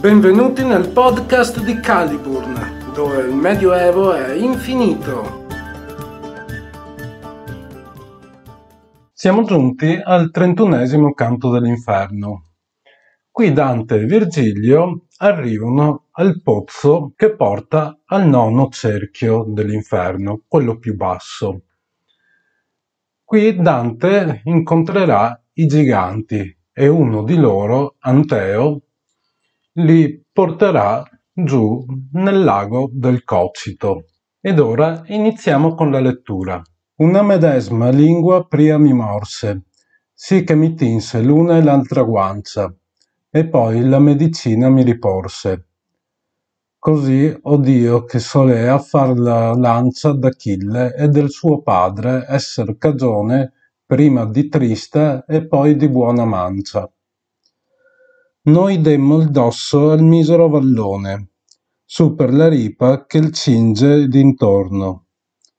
Benvenuti nel podcast di Caliburn, dove il Medioevo è infinito. Siamo giunti al trentunesimo canto dell'inferno. Qui Dante e Virgilio arrivano al pozzo che porta al nono cerchio dell'inferno, quello più basso. Qui Dante incontrerà i giganti e uno di loro, Anteo, li porterà giù nel lago del Cocito. Ed ora iniziamo con la lettura. Una medesma lingua pria mi morse, sì che mi tinse l'una e l'altra guancia, e poi la medicina mi riporse. Così, o oh Dio, che solea far la lancia d'Achille e del suo padre esser cagione prima di trista e poi di buona mancia. Noi demmo il dosso al misero vallone, su per la ripa che il cinge d'intorno,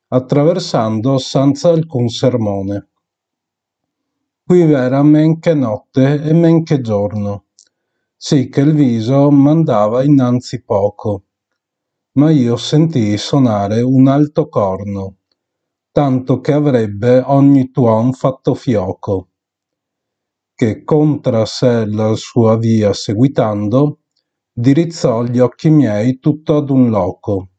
attraversando senza alcun sermone. Qui v'era men che notte e men che giorno, sì che il viso m'andava innanzi poco, ma io sentii sonare un alto corno, tanto che avrebbe ogni tuon fatto fioco che contra sé la sua via seguitando, dirizzò gli occhi miei tutto ad un loco.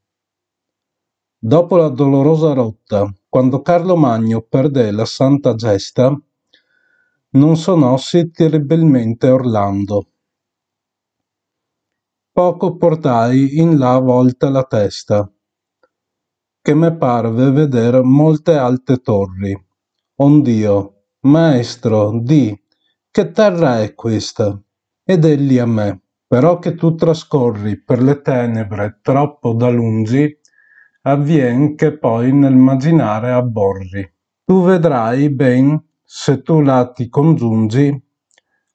Dopo la dolorosa rotta, quando Carlo Magno perdè la santa gesta, non sonossi terribilmente Orlando. Poco portai in là volta la testa, che me parve vedere molte alte torri. Ond'io, maestro, di che terra è questa? Ed egli a me, però che tu trascorri per le tenebre troppo da lungi, avvien che poi nel maginare abborri. Tu vedrai ben, se tu là ti congiungi,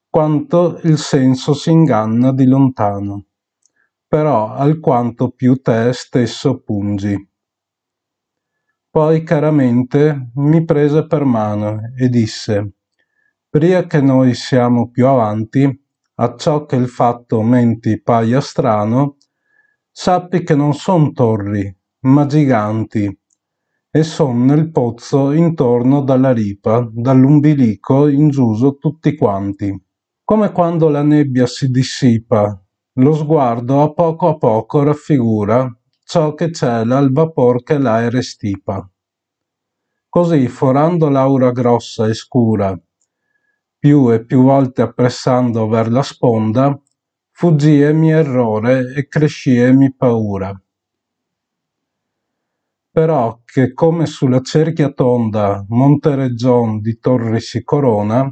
quanto il senso si inganna di lontano, però alquanto più te stesso pungi. Poi caramente mi prese per mano e disse pria che noi siamo più avanti, a ciò che il fatto menti paia strano, sappi che non son torri, ma giganti, e son nel pozzo intorno dalla ripa, dall'umbilico in giuso tutti quanti. Come quando la nebbia si dissipa, lo sguardo a poco a poco raffigura ciò che cela il vapor che l'aere stipa. Così, forando l'aura grossa e scura più e più volte appressando ver la sponda, fuggiemi errore e cresciemi paura. Però che come sulla cerchia tonda Montereggion di torri si corona,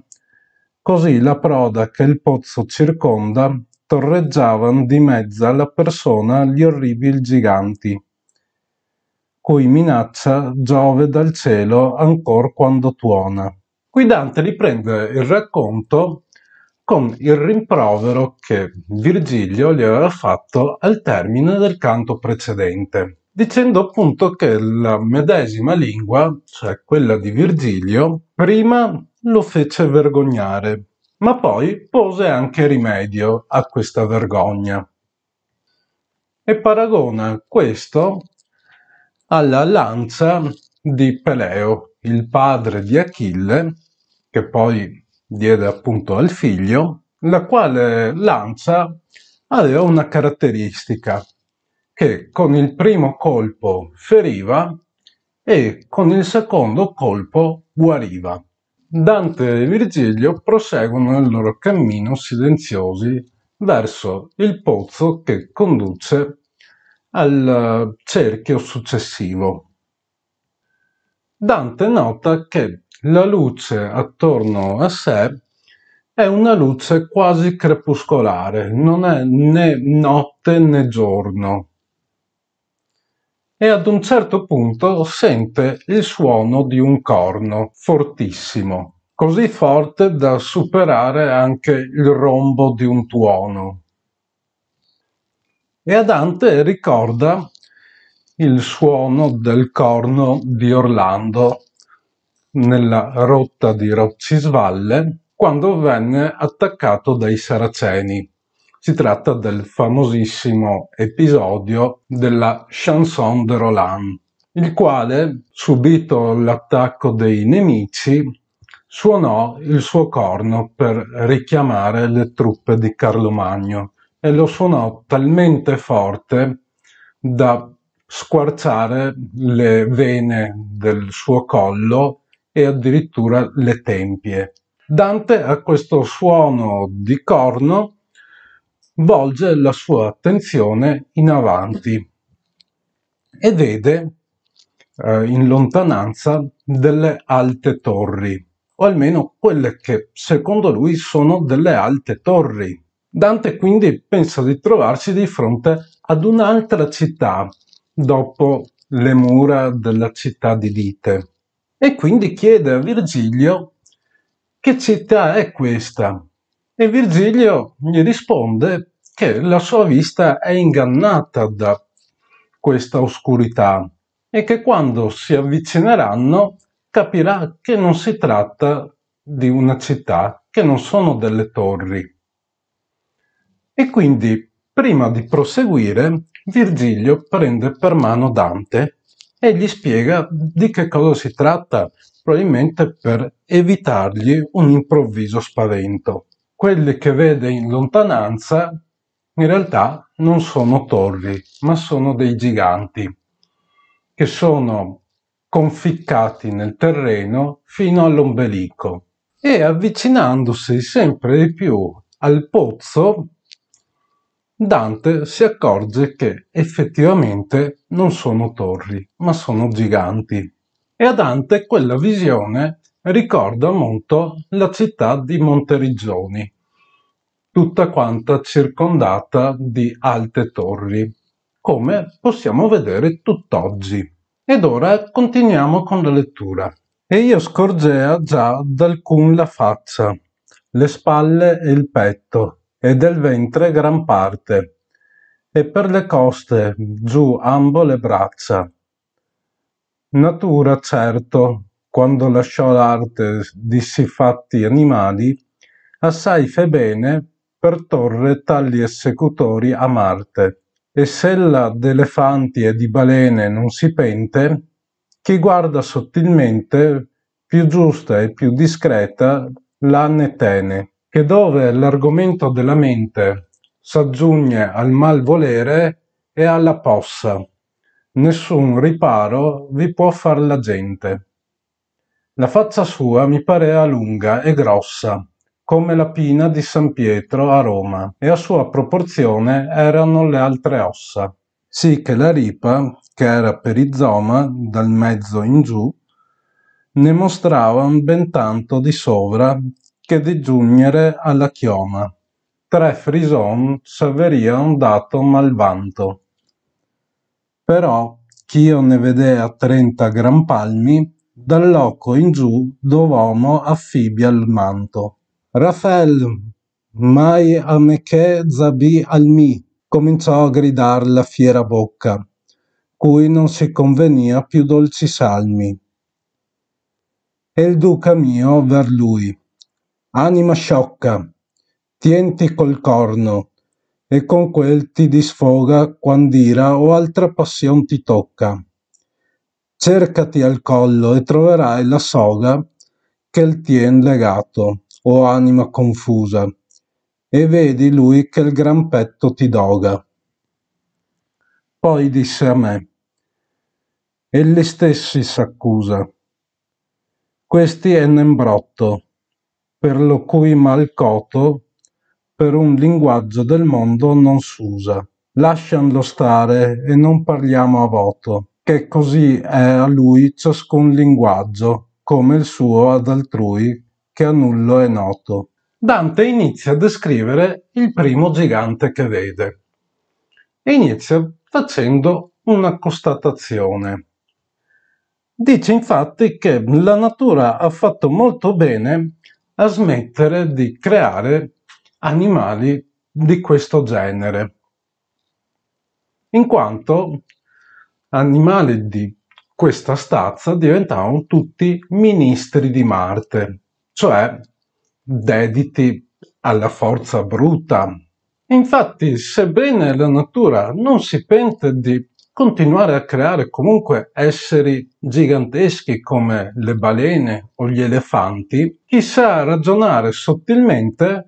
così la proda che il pozzo circonda torreggiavan di mezza la persona gli orribili giganti, cui minaccia Giove dal cielo ancor quando tuona. Qui Dante riprende il racconto con il rimprovero che Virgilio gli aveva fatto al termine del canto precedente, dicendo appunto che la medesima lingua, cioè quella di Virgilio, prima lo fece vergognare, ma poi pose anche rimedio a questa vergogna. E paragona questo alla lancia di Peleo, il padre di Achille, che poi diede appunto al figlio, la quale lancia aveva una caratteristica che con il primo colpo feriva e con il secondo colpo guariva. Dante e Virgilio proseguono il loro cammino silenziosi verso il pozzo che conduce al cerchio successivo. Dante nota che la luce attorno a sé è una luce quasi crepuscolare, non è né notte né giorno. E ad un certo punto sente il suono di un corno fortissimo, così forte da superare anche il rombo di un tuono. E a Dante ricorda il suono del corno di Orlando nella rotta di Roccisvalle quando venne attaccato dai saraceni. Si tratta del famosissimo episodio della Chanson de Roland, il quale, subito l'attacco dei nemici, suonò il suo corno per richiamare le truppe di Carlo Magno e lo suonò talmente forte da squarciare le vene del suo collo e addirittura le tempie. Dante a questo suono di corno volge la sua attenzione in avanti e vede eh, in lontananza delle alte torri, o almeno quelle che secondo lui sono delle alte torri. Dante quindi pensa di trovarsi di fronte ad un'altra città dopo le mura della città di Dite e quindi chiede a Virgilio che città è questa. E Virgilio gli risponde che la sua vista è ingannata da questa oscurità e che quando si avvicineranno capirà che non si tratta di una città, che non sono delle torri. E quindi, prima di proseguire, Virgilio prende per mano Dante e gli spiega di che cosa si tratta, probabilmente per evitargli un improvviso spavento. Quelli che vede in lontananza in realtà non sono torri, ma sono dei giganti che sono conficcati nel terreno fino all'ombelico e avvicinandosi sempre di più al pozzo Dante si accorge che effettivamente non sono torri, ma sono giganti. E a Dante quella visione ricorda molto la città di Monteriggioni, tutta quanta circondata di alte torri, come possiamo vedere tutt'oggi. Ed ora continuiamo con la lettura. E io scorgea già d'alcun la faccia, le spalle e il petto, e del ventre gran parte, e per le coste giù ambo le braccia. Natura, certo, quando lasciò l'arte di si fatti animali, assai fe bene per torre tali esecutori a Marte. E s'ella d'elefanti e di balene non si pente, chi guarda sottilmente, più giusta e più discreta, l'anne tene che dove l'argomento della mente s'aggiugne al malvolere e alla possa, nessun riparo vi può far la gente. La faccia sua mi parea lunga e grossa, come la pina di San Pietro a Roma, e a sua proporzione erano le altre ossa, sì che la ripa, che era perizoma dal mezzo in giù, ne mostrava ben tanto di sovra che di giugnere alla chioma. Tre frison s'averian dato malvanto. Però ch'io ne vedea trenta gran palmi, dal loco in giù dov'omo affibbia il manto. Raffael, mai a me che zabi al mi, cominciò a gridar la fiera bocca, cui non si convenia più dolci salmi. E il duca mio ver lui Anima sciocca, tienti col corno, e con quel ti disfoga quand'ira o altra passion ti tocca. Cercati al collo e troverai la soga che l tien legato, o anima confusa, e vedi lui che il gran petto ti doga. Poi disse a me, Elli stessi s'accusa. Questi è nembrotto, per lo cui mal coto per un linguaggio del mondo non s'usa. Lascianlo stare e non parliamo a voto, che così è a lui ciascun linguaggio, come il suo ad altrui, che a nullo è noto. Dante inizia a descrivere il primo gigante che vede. E inizia facendo una constatazione. Dice infatti che la natura ha fatto molto bene a smettere di creare animali di questo genere, in quanto animali di questa stazza diventavano tutti ministri di Marte, cioè dediti alla forza bruta. Infatti, sebbene la natura non si pente di continuare a creare comunque esseri giganteschi come le balene o gli elefanti, chi sa ragionare sottilmente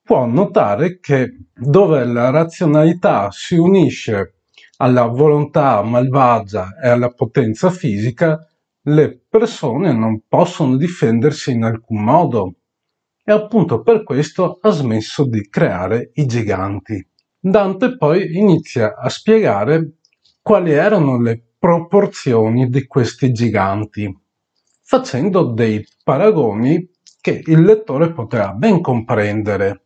può notare che dove la razionalità si unisce alla volontà malvagia e alla potenza fisica, le persone non possono difendersi in alcun modo e appunto per questo ha smesso di creare i giganti. Dante poi inizia a spiegare quali erano le proporzioni di questi giganti, facendo dei paragoni che il lettore potrà ben comprendere.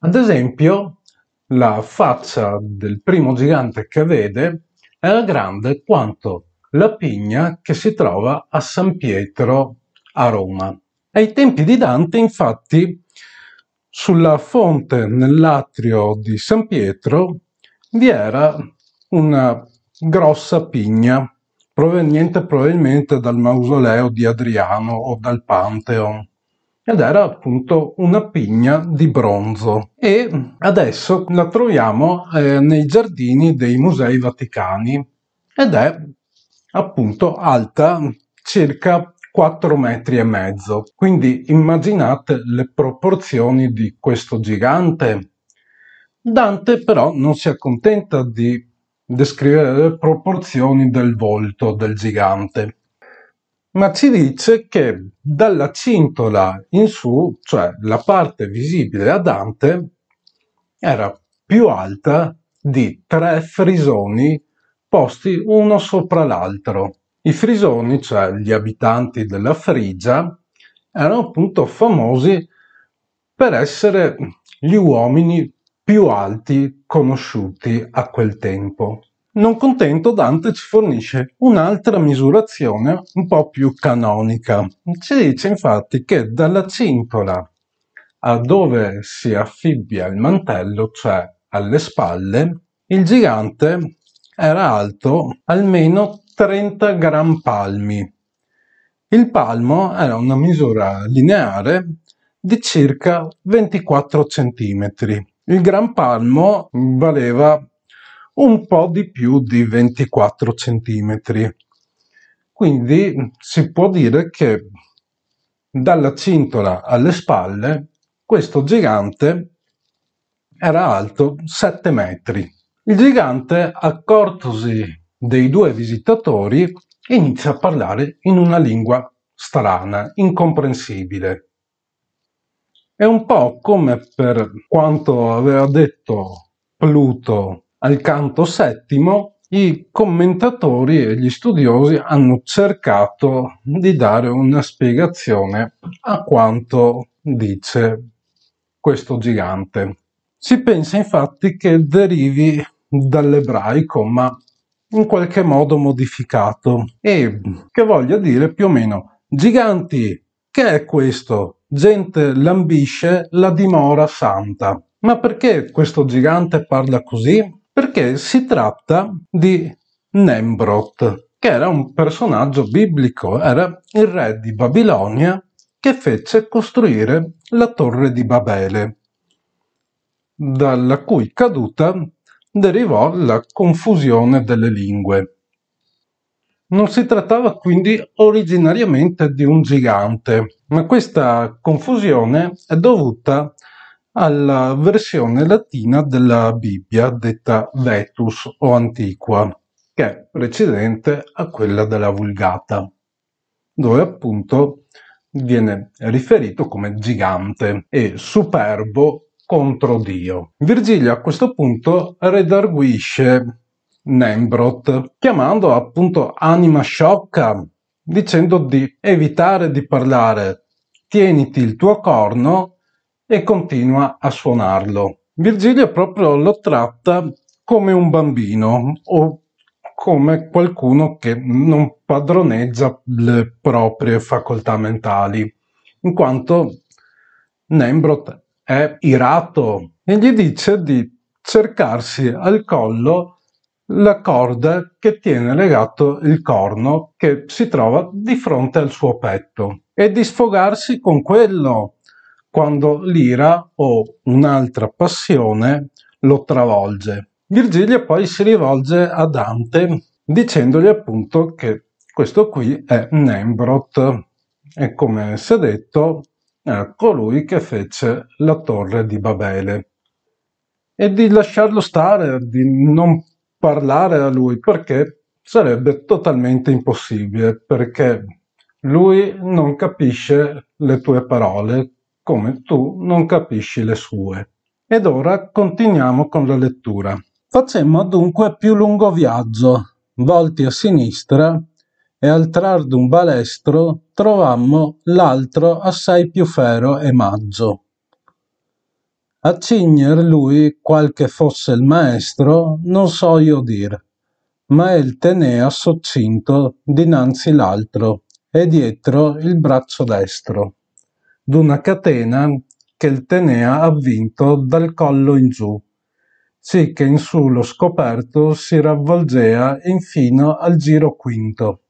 Ad esempio, la faccia del primo gigante che vede era grande quanto la pigna che si trova a San Pietro a Roma. Ai tempi di Dante, infatti, sulla fonte nell'atrio di San Pietro vi era una grossa pigna proveniente probabilmente dal mausoleo di Adriano o dal Pantheon ed era appunto una pigna di bronzo e adesso la troviamo eh, nei giardini dei musei vaticani ed è appunto alta circa 4 metri e mezzo quindi immaginate le proporzioni di questo gigante Dante però non si accontenta di descrivere le proporzioni del volto del gigante, ma ci dice che dalla cintola in su, cioè la parte visibile a Dante, era più alta di tre frisoni posti uno sopra l'altro. I frisoni, cioè gli abitanti della Frigia, erano appunto famosi per essere gli uomini più alti conosciuti a quel tempo. Non contento, Dante ci fornisce un'altra misurazione un po' più canonica. Ci dice infatti che dalla cintola a dove si affibbia il mantello, cioè alle spalle, il gigante era alto almeno 30 gran palmi. Il palmo era una misura lineare di circa 24 centimetri. Il Gran Palmo valeva un po' di più di 24 centimetri. Quindi si può dire che dalla cintola alle spalle questo gigante era alto 7 metri. Il gigante, accortosi dei due visitatori, inizia a parlare in una lingua strana, incomprensibile. È un po' come per quanto aveva detto Pluto al canto settimo, i commentatori e gli studiosi hanno cercato di dare una spiegazione a quanto dice questo gigante. Si pensa infatti che derivi dall'ebraico, ma in qualche modo modificato e che voglia dire più o meno giganti, che è questo? gente lambisce la dimora santa. Ma perché questo gigante parla così? Perché si tratta di Nembrot, che era un personaggio biblico, era il re di Babilonia che fece costruire la torre di Babele, dalla cui caduta derivò la confusione delle lingue. Non si trattava quindi originariamente di un gigante, ma questa confusione è dovuta alla versione latina della Bibbia detta Vetus o Antiqua, che è precedente a quella della Vulgata, dove appunto viene riferito come gigante e superbo contro Dio. Virgilio a questo punto redarguisce Nembrot, chiamando appunto anima sciocca, dicendo di evitare di parlare, tieniti il tuo corno e continua a suonarlo. Virgilio proprio lo tratta come un bambino o come qualcuno che non padroneggia le proprie facoltà mentali, in quanto Nembrot è irato e gli dice di cercarsi al collo la corda che tiene legato il corno che si trova di fronte al suo petto e di sfogarsi con quello quando l'ira o un'altra passione lo travolge. Virgilio poi si rivolge a Dante dicendogli appunto che questo qui è Nembrot e come si è detto è colui che fece la torre di Babele e di lasciarlo stare, di non parlare a lui perché sarebbe totalmente impossibile, perché lui non capisce le tue parole come tu non capisci le sue. Ed ora continuiamo con la lettura. Facemmo dunque più lungo viaggio, volti a sinistra, e al trar d'un balestro trovammo l'altro assai più fero e maggio a cigner lui qualche fosse il maestro, non so io dir, ma el tenea soccinto dinanzi l'altro e dietro il braccio destro, d'una catena che il tenea avvinto dal collo in giù, sì che in su lo scoperto si ravvolgea infino al giro quinto.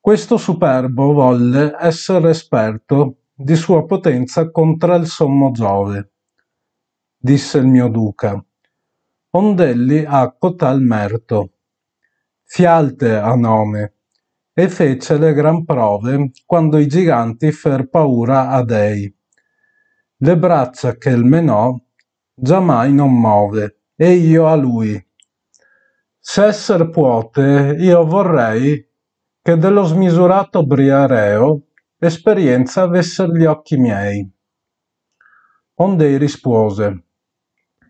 Questo superbo volle essere esperto di sua potenza contra il sommo Giove. Disse il mio duca, ondelli ha cotal merto. Fialte a nome, e fece le gran prove quando i giganti fer paura a dei. Le braccia che il menò giammai non move, e io a lui. Se esser puote, io vorrei che dello smisurato briareo esperienza avesser gli occhi miei. Ond'ei rispuose,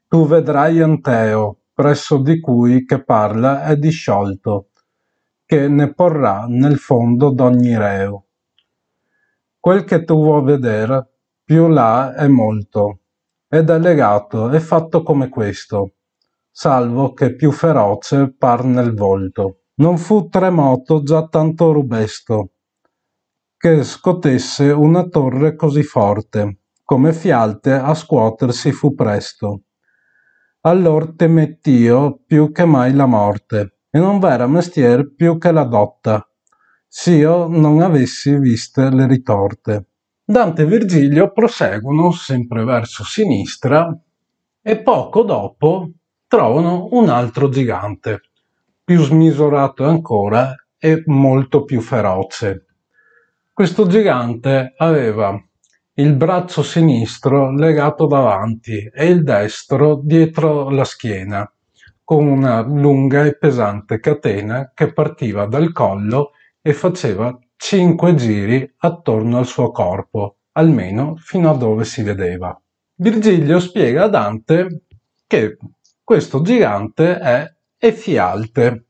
tu vedrai Anteo, presso di cui che parla è disciolto, che ne porrà nel fondo d'ogni reo. Quel che tu vuoi vedere, più là è molto, ed è legato e fatto come questo, salvo che più feroce par nel volto. Non fu tremoto già tanto rubesto, che scotesse una torre così forte, come fialte a scuotersi fu presto. Allor temettio più che mai la morte, e non v'era mestier più che la dotta, s'io non avessi viste le ritorte. Dante e Virgilio proseguono sempre verso sinistra e poco dopo trovano un altro gigante, più smisurato ancora e molto più feroce. Questo gigante aveva il braccio sinistro legato davanti e il destro dietro la schiena, con una lunga e pesante catena che partiva dal collo e faceva cinque giri attorno al suo corpo, almeno fino a dove si vedeva. Virgilio spiega a Dante che questo gigante è Efialte,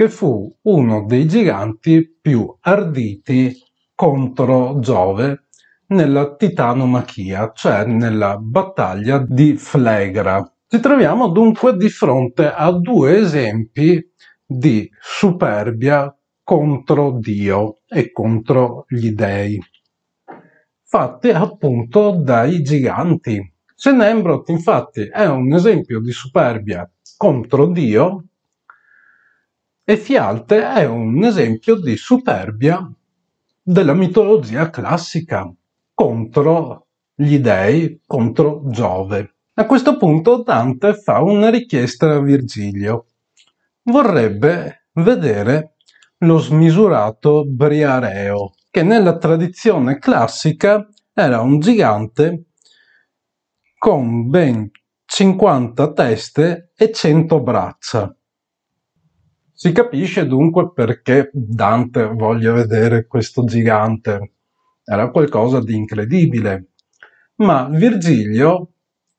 che fu uno dei giganti più arditi contro Giove nella titanomachia, cioè nella battaglia di Flegra. Ci troviamo dunque di fronte a due esempi di superbia contro Dio e contro gli dei, fatte appunto dai giganti. Cenembrot infatti è un esempio di superbia contro Dio e Fialte è un esempio di superbia della mitologia classica contro gli dei, contro Giove. A questo punto Dante fa una richiesta a Virgilio. Vorrebbe vedere lo smisurato Briareo, che nella tradizione classica era un gigante con ben 50 teste e 100 braccia. Si capisce dunque perché Dante voglia vedere questo gigante. Era qualcosa di incredibile. Ma Virgilio,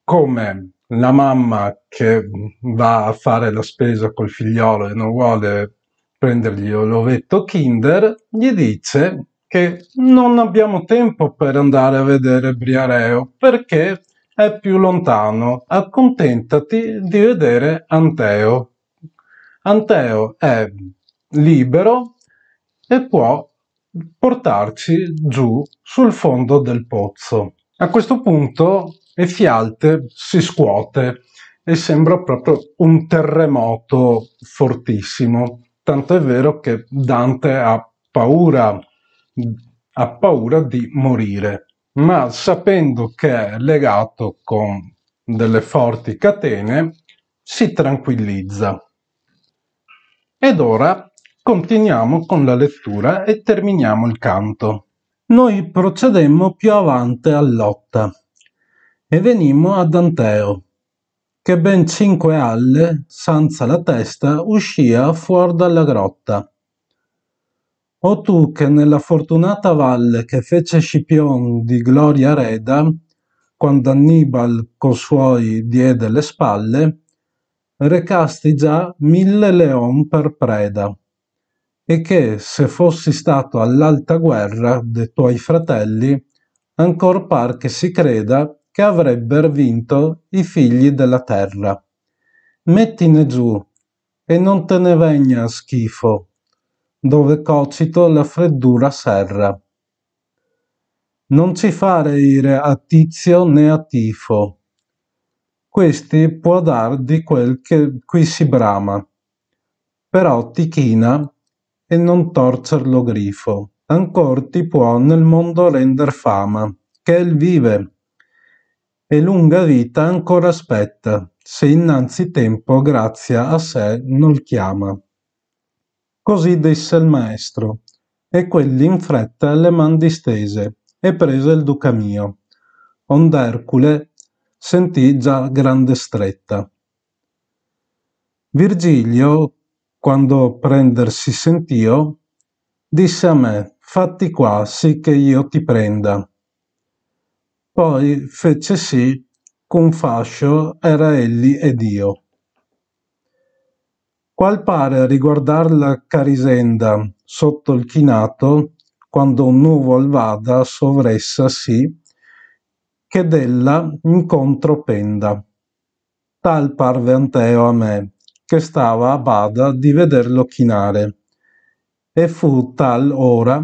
come la mamma che va a fare la spesa col figliolo e non vuole prendergli l'ovetto Kinder, gli dice che non abbiamo tempo per andare a vedere Briareo perché è più lontano, accontentati di vedere Anteo. Anteo è libero e può portarci giù sul fondo del pozzo. A questo punto Efialte si scuote e sembra proprio un terremoto fortissimo. Tanto è vero che Dante ha paura, ha paura di morire, ma sapendo che è legato con delle forti catene, si tranquillizza. Ed ora continuiamo con la lettura e terminiamo il canto. Noi procedemmo più avanti a Lotta e venimmo ad Anteo, che ben cinque alle, senza la testa, uscia fuori dalla grotta. O tu che nella fortunata valle che fece Scipion di gloria reda, quando Annibal co suoi diede le spalle, recasti già mille leon per preda, e che, se fossi stato all'alta guerra de tuoi fratelli, ancor par che si creda che avrebber vinto i figli della terra. Mettine giù, e non te ne vegna schifo, dove cocito la freddura serra. Non ci fare ire a Tizio né a Tifo, questi può dar di quel che qui si brama, però ti china e non torcer lo grifo, ancor ti può nel mondo render fama, che il vive, e lunga vita ancora aspetta, se innanzi tempo grazia a sé non chiama. Così disse il maestro, e quelli in fretta le man distese, e prese il duca mio. Ond Ercule sentì già grande stretta. Virgilio, quando prendersi sentio, disse a me, fatti qua, sì che io ti prenda. Poi fece sì con fascio era egli ed io. Qual pare riguardar la carisenda sotto il chinato, quando un nuvol vada sovressa sì, che della incontro penda. Tal parve Anteo a me, che stava a bada di vederlo chinare, e fu tal ora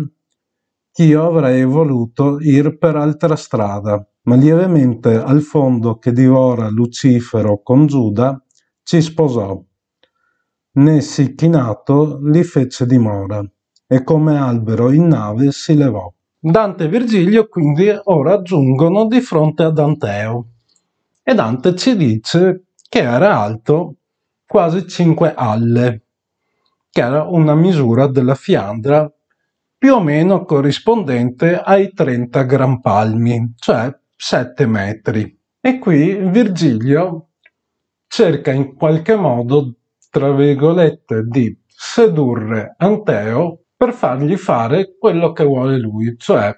ch'io avrei voluto ir per altra strada, ma lievemente al fondo che divora Lucifero con Giuda ci sposò. Né si chinato li fece dimora, e come albero in nave si levò. Dante e Virgilio quindi ora giungono di fronte a Danteo e Dante ci dice che era alto quasi 5 alle, che era una misura della Fiandra più o meno corrispondente ai 30 gran palmi, cioè 7 metri. E qui Virgilio cerca in qualche modo, tra virgolette, di sedurre Anteo per fargli fare quello che vuole lui, cioè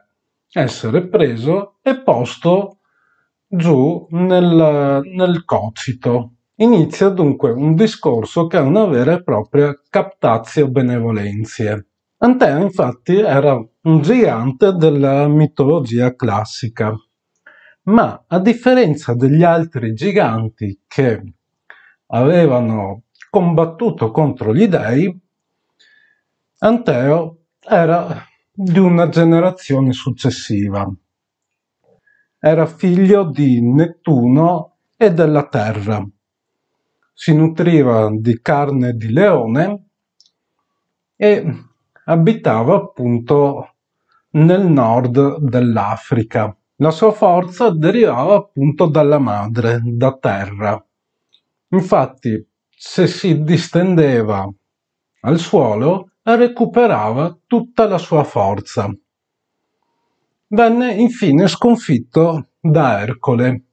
essere preso e posto giù nel, nel cocito. Inizia dunque un discorso che è una vera e propria captazio benevolenzie. Antea infatti era un gigante della mitologia classica, ma a differenza degli altri giganti che avevano combattuto contro gli dei, Anteo era di una generazione successiva. Era figlio di Nettuno e della Terra. Si nutriva di carne di leone e abitava appunto nel nord dell'Africa. La sua forza derivava appunto dalla madre, da terra. Infatti, se si distendeva al suolo, recuperava tutta la sua forza. Venne infine sconfitto da Ercole,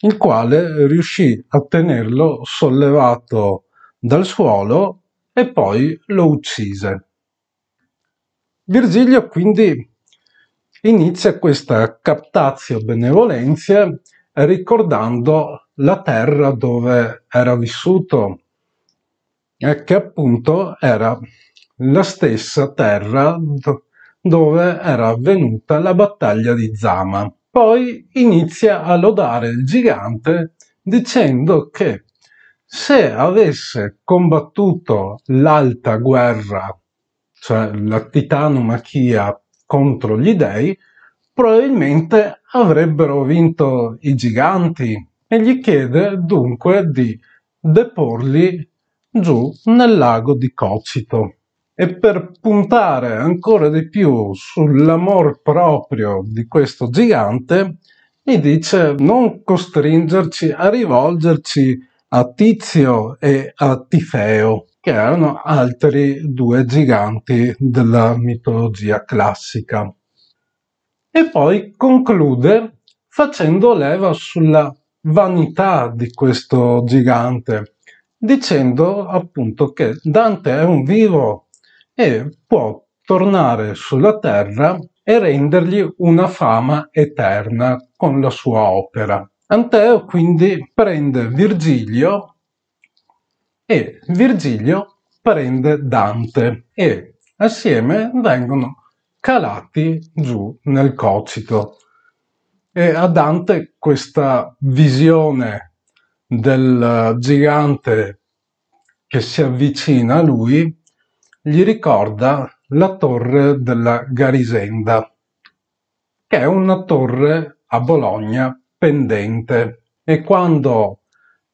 il quale riuscì a tenerlo sollevato dal suolo e poi lo uccise. Virgilio quindi inizia questa captazio benevolenzia ricordando la terra dove era vissuto e che appunto era la stessa terra dove era avvenuta la battaglia di Zama. Poi inizia a lodare il gigante dicendo che se avesse combattuto l'alta guerra, cioè la titanomachia contro gli dei, probabilmente avrebbero vinto i giganti e gli chiede dunque di deporli giù nel lago di Cocito. E per puntare ancora di più sull'amor proprio di questo gigante, mi dice non costringerci a rivolgerci a Tizio e a Tifeo, che erano altri due giganti della mitologia classica. E poi conclude facendo leva sulla vanità di questo gigante, dicendo appunto che Dante è un vivo e può tornare sulla terra e rendergli una fama eterna con la sua opera. Anteo quindi prende Virgilio e Virgilio prende Dante e assieme vengono calati giù nel Cocito. E a Dante questa visione del gigante che si avvicina a lui gli ricorda la torre della Garisenda, che è una torre a Bologna pendente e quando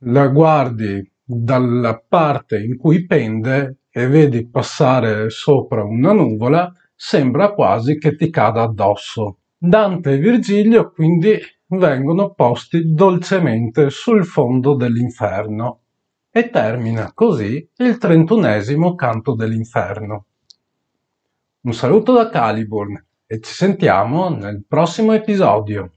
la guardi dalla parte in cui pende e vedi passare sopra una nuvola, sembra quasi che ti cada addosso. Dante e Virgilio quindi vengono posti dolcemente sul fondo dell'inferno e termina così il trentunesimo canto dell'inferno. Un saluto da Caliburn e ci sentiamo nel prossimo episodio.